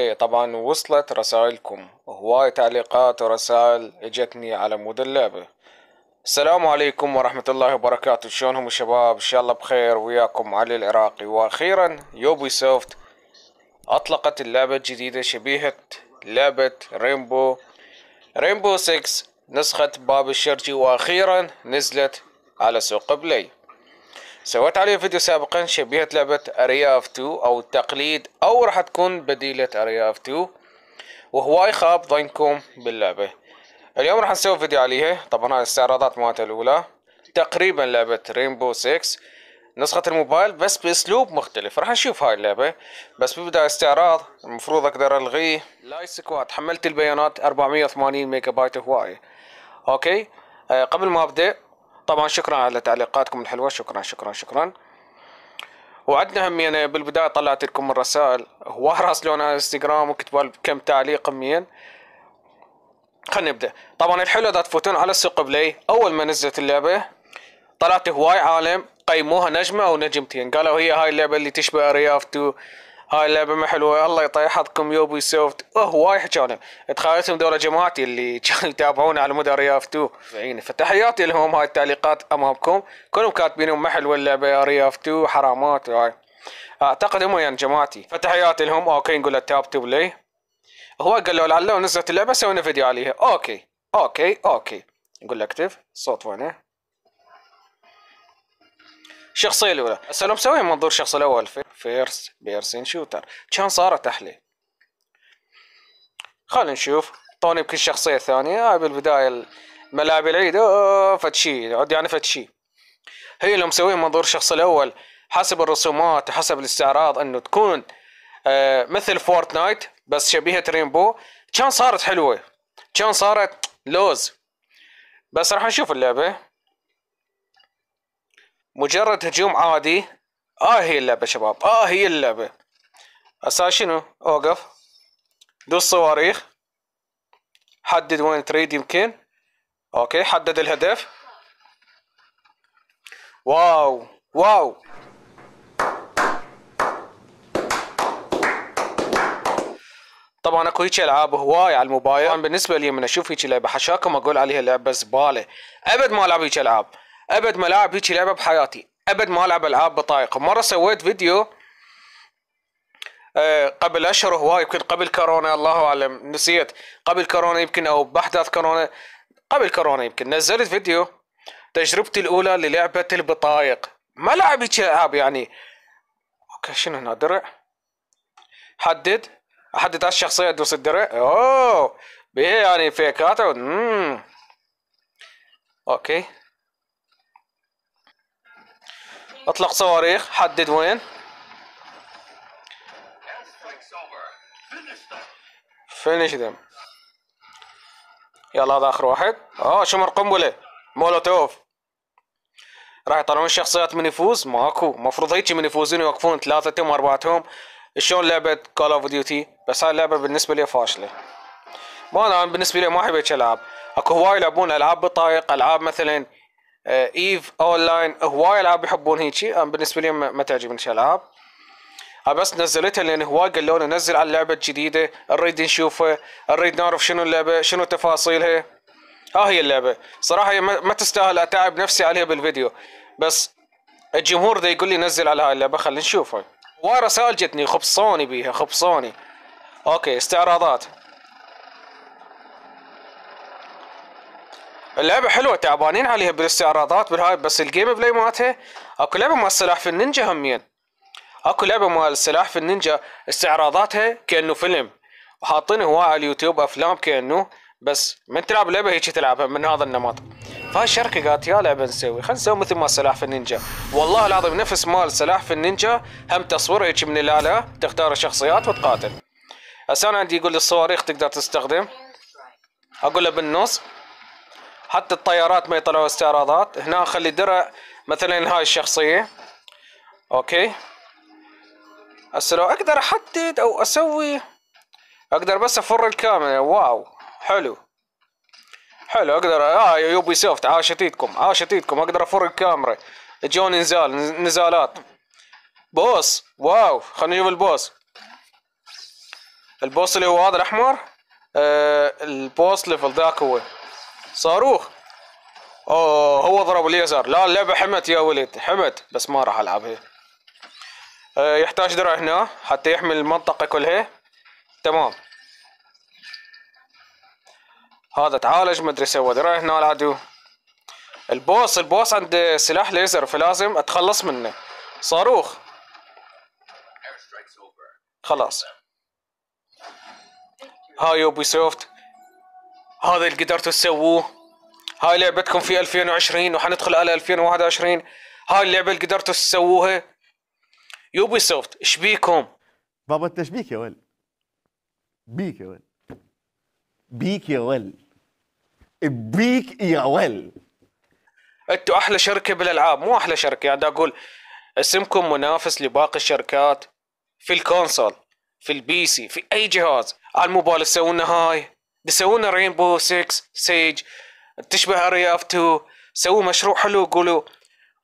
اوكي طبعا وصلت رسائلكم هواي تعليقات ورسائل اجتني على مود اللعبة السلام عليكم ورحمة الله وبركاته شلونهم الشباب ان شاء الله بخير وياكم علي العراقي واخيرا يوبي سوفت اطلقت اللعبة الجديدة شبيهة لعبة ريمبو ريمبو 6 نسخة باب الشرجي واخيرا نزلت على سوق بلاي سويت عليه فيديو سابقا شبيهة لعبة أرياف 2 أو التقليد أو راح تكون بديلة أرياف 2 وهواي خاب ظنكم باللعبة اليوم راح نسوي فيديو عليها طبعا هاي الاستعراضات مالتها الأولى تقريبا لعبة رينبو 6 نسخة الموبايل بس بأسلوب مختلف راح نشوف هاي اللعبة بس ببدأ استعراض المفروض أقدر ألغيه لاي سكواد حملت البيانات 480 ميجا بايت هواي أوكي آه، قبل ما أبدأ طبعا شكرا على تعليقاتكم الحلوة شكرا شكرا شكرا وعدنا همين يعني بالبداية طلعت لكم الرسائل هو هواي راسلون على الانستغرام وكتبوا كم تعليق همين خلينا نبدأ طبعا الحلو اذا تفوتون على السوق بلاي اول ما نزلت اللعبة طلعت هواي عالم قيموها نجمة او نجمتين قالوا هي هاي اللعبة اللي تشبه رياف 2 هاي اللعبه ما حلوه الله يطيح حظكم يوبي سوفت واي حجانا تخيلتهم دورة جماعتي اللي كانوا يتابعونا على مدى رياف 2 فتحياتي لهم هاي التعليقات امامكم كلهم كاتبينهم ما حلوه اللعبه يا رياف 2 حرامات هاي اعتقد هم يعني جماعتي فتحياتي لهم اوكي نقول تاب تو بلاي هو قالوا لعله نزلت اللعبه سوينا فيديو عليها اوكي اوكي اوكي نقول اكتف صوت وينه الشخصيه الاولى هسه لو مسوي منظور الشخص الاول في فيرست بيرسن شوتر كان صارت احلى خلينا نشوف طوني بكل شخصية ثانية هاي بالبداية الملاعب العيد فتشي عد يعني فتشي هي اللي مسويه منظور الشخص الاول حسب الرسومات وحسب الاستعراض انه تكون آه مثل فورتنايت بس شبيهة رينبو كان صارت حلوة كان صارت لوز بس راح نشوف اللعبة مجرد هجوم عادي اه هي اللعبة شباب اه هي اللعبة أسا شنو اوقف دو الصواريخ حدد وين تريد يمكن اوكي حدد الهدف واو واو طبعا اكو هيك العاب هواي على الموبايل طبعا بالنسبه لي من اشوف هيك لعبه حشاكم اقول عليها لعبه زباله ابد ما العب هيك العاب ابد ما العب هيك لعبه بحياتي ابد ما العب العاب بطايقه مره سويت فيديو آه، قبل اشهر هواي يمكن قبل كورونا الله اعلم نسيت قبل كورونا يمكن او باحداث كورونا قبل كورونا يمكن نزلت فيديو تجربتي الاولى للعبه البطايق ما لعبت العاب يعني اوكي شنو هنا درع حدد احدد على الشخصيه ادوس الدرع اوه بيه يعني فيكات اوكي اطلق صواريخ حدد وين فينيش ذم يلا هذا اخر واحد اه شمر قنبله مولوتوف راح يطلعون الشخصيات من يفوز ماكو المفروض هيك من يفوزون يوقفون ثلاثتهم اربعتهم شلون لعبه كول اوف ديوتي بس هاي اللعبه بالنسبه لي فاشله ما انا بالنسبه لي ما احب هيك العاب اكو هواي يلعبون العاب بطايق العاب مثلا آه، ايف اون لاين هواي العاب يحبون هيجي انا بالنسبه لي ما تعجبني الالعاب بس نزلتها لان هواي قالوا لنا نزل على اللعبه الجديده نريد نشوفها نريد نعرف شنو اللعبه شنو تفاصيلها ها آه، هي اللعبه صراحه ما تستاهل اتعب نفسي عليها بالفيديو بس الجمهور ده يقول لي نزل على هاي اللعبه خلينا نشوفها هواي رسائل جتني خبصوني بيها خبصوني اوكي استعراضات اللعبة حلوة تعبانين عليها بالاستعراضات بالهاي بس الجيم بلاي مالتها اكو لعبة مال سلاحف في النينجا همين اكو لعبة مال سلاحف في النينجا استعراضاتها كأنه فيلم وحاطين هواي على اليوتيوب افلام كأنه بس من تلعب لعبة هيك تلعبها من هذا النمط فهاي الشركة قالت يا لعبة نسوي خلينا نسوي مثل ما سلاح في النينجا والله العظيم نفس مال سلاح في النينجا هم تصوير هيك من الآلة تختار الشخصيات وتقاتل هسه انا عندي يقول لي الصواريخ تقدر تستخدم اقول له بالنص حتى الطيارات ما يطلعوا استعراضات هنا خلي درع مثلا هاي الشخصية اوكي هسه لو اقدر احدد او اسوي اقدر بس افر الكاميرا واو حلو حلو اقدر اه يا يوبي سوفت عاشت ايدكم عاشت ايدكم اقدر افر الكاميرا جون نزال نزالات بوس واو خلينا نشوف البوس البوس اللي هو هذا الاحمر آه البوس ليفل ذاك هو صاروخ اوه هو ضرب اليسار لا اللعبة حمت يا ولد حمت بس ما راح العبها أه يحتاج درع هنا حتى يحمل المنطقة كلها تمام هذا تعالج مدري سوى درع هنا العدو البوس البوس عنده سلاح ليزر فلازم اتخلص منه صاروخ خلاص هاي يوبي سوفت هذا اللي قدرتوا تسووه هاي لعبتكم في 2020 وحندخل على 2021 هاي اللعبه اللي قدرتوا تسووها يوبي سوفت ايش بيكم؟ بابا انت ايش بيك يا ول؟ بيك يا ول بيك يا ول بيك يا ول انتوا احلى شركه بالالعاب مو احلى شركه يعني اقول اسمكم منافس لباقي الشركات في الكونسول في البي سي في اي جهاز على الموبايل تسوون هاي بيسوون رينبو 6 سيج تشبه اريا اف 2 سووا مشروع حلو قولوا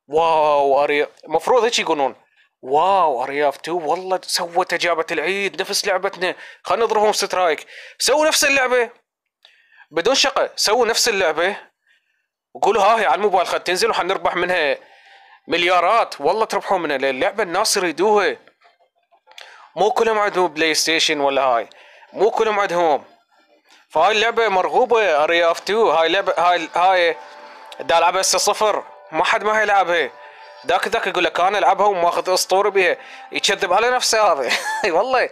واو اريا المفروض هيك يقولون واو اريا اف 2 والله سوت اجابه العيد نفس لعبتنا خلينا نضربهم سترايك سووا نفس اللعبه بدون شقه سووا نفس اللعبه وقولوا ها هي على الموبايل خد تنزل وحنربح منها مليارات والله تربحوا منها اللعبه الناس يريدوها مو كلهم عندهم بلاي ستيشن ولا هاي مو كلهم عندهم فهاي اللعبه مرغوبه اري اف 2 هاي لعبه هاي هاي دا العبها هسه صفر ما حد ما يلعبها ذاك ذاك يقول لك انا العبها وماخذ اسطوري بها يكذب على نفسه هذا والله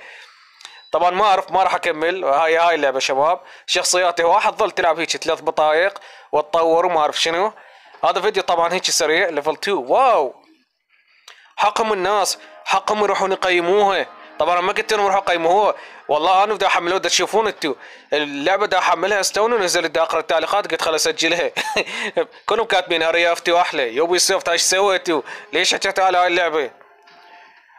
طبعا ما اعرف ما راح اكمل هاي هاي اللعبه شباب شخصياتي واحد ظل تلعب هيك ثلاث بطايق وتطور وما اعرف شنو هذا فيديو طبعا هيك سريع ليفل 2 واو حقهم الناس حقهم يروحون يقيموها طبعا لما اجي روحوا اروح اقيمه والله انا بدي احمله بدي تشوفون انتوا اللعبه بدي احملها استوني ونزلت بدي اقرا التعليقات قلت خليني اسجلها كلهم كاتبين ريافتي واحلى يوبي سوفت ايش سويتوا ليش حكيت على هاي اللعبه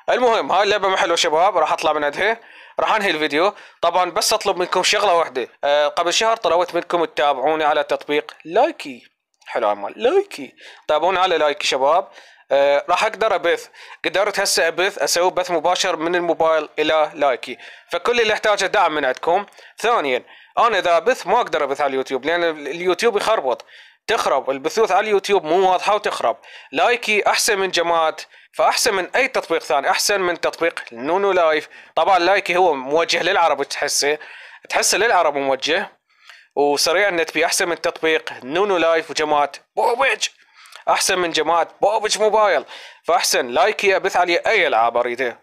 المهم هاي اللعبه ما حلوه شباب راح اطلع من عندها راح انهي الفيديو طبعا بس اطلب منكم شغله واحده أه قبل شهر طلبت منكم تتابعوني على تطبيق لايكي حلو عمال لايكي تابعوني على لايكي شباب آه، راح اقدر ابث قدرت هسه ابث اسوي بث مباشر من الموبايل الى لايكي فكل اللي احتاجه دعم من عندكم ثانيا انا اذا ابث ما اقدر ابث على اليوتيوب لان اليوتيوب يخربط تخرب البثوث على اليوتيوب مو واضحه وتخرب لايكي احسن من جماعه فاحسن من اي تطبيق ثاني احسن من تطبيق نونو لايف طبعا لايكي هو موجه للعرب تحسه تحسه للعرب موجه وسريع النت بي احسن من تطبيق نونو لايف وجماعه بوبيج احسن من جماعه بوبج موبايل فاحسن لايكي ابث علي اي العاب اريده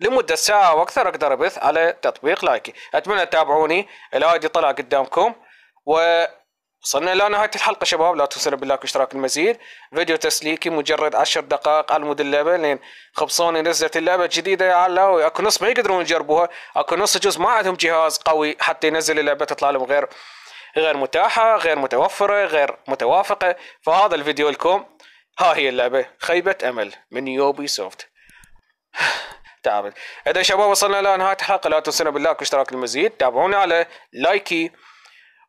لمده ساعه واكثر اقدر ابث على تطبيق لايكي اتمنى تتابعوني الايدي طلع قدامكم و وصلنا الى نهايه الحلقه شباب لا تنسون باللايك واشتراك المزيد فيديو تسليكي مجرد عشر دقائق على مود اللعبه لين خبصوني نزلت اللعبه الجديده يا علاوي اكو نص ما يقدرون يجربوها اكو نص جزء ما عندهم جهاز قوي حتى ينزل اللعبه تطلع لهم غير غير متاحة غير متوفرة غير متوافقة فهذا الفيديو لكم ها هي اللعبة خيبة أمل من يوبي سوفت تعبت إذا شباب وصلنا إلى نهاية الحلقة لا تنسونا باللايك واشتراك المزيد تابعونا على لايكي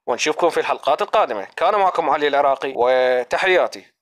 ونشوفكم في الحلقات القادمة كان معكم علي العراقي وتحياتي